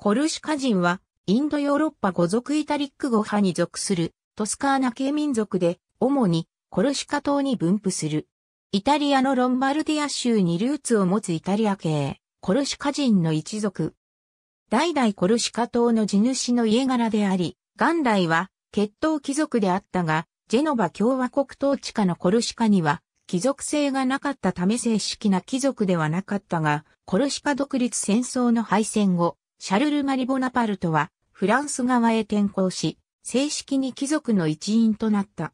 コルシカ人は、インドヨーロッパ語族イタリック語派に属する、トスカーナ系民族で、主に、コルシカ島に分布する。イタリアのロンバルディア州にルーツを持つイタリア系、コルシカ人の一族。代々コルシカ島の地主の家柄であり、元来は、血統貴族であったが、ジェノバ共和国統治下のコルシカには、貴族性がなかったため正式な貴族ではなかったが、コルシカ独立戦争の敗戦後、シャルル・マリ・ボナパルトはフランス側へ転向し、正式に貴族の一員となった。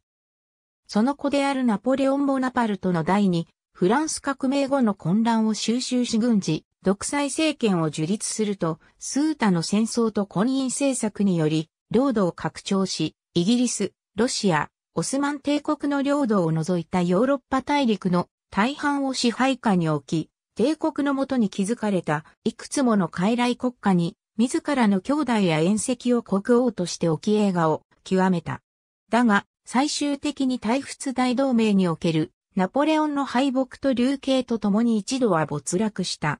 その子であるナポレオン・ボナパルトの代に、フランス革命後の混乱を収集し軍事、独裁政権を樹立すると、スータの戦争と婚姻政策により、領土を拡張し、イギリス、ロシア、オスマン帝国の領土を除いたヨーロッパ大陸の大半を支配下に置き、帝国のもとに築かれたいくつもの傀儡国家に自らの兄弟や縁石を国王として置き映画を極めた。だが、最終的に大仏大同盟におけるナポレオンの敗北と流刑と共に一度は没落した。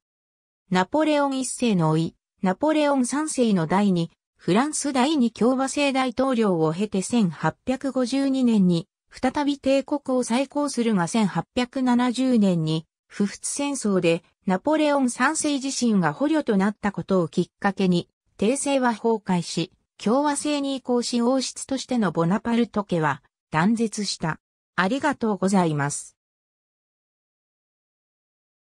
ナポレオン一世の老ナポレオン三世の代に、フランス第二共和制大統領を経て1852年に、再び帝国を再興するが1870年に、不仏戦争でナポレオン三世自身が捕虜となったことをきっかけに、帝政は崩壊し、共和制に移行し王室としてのボナパルト家は断絶した。ありがとうございます。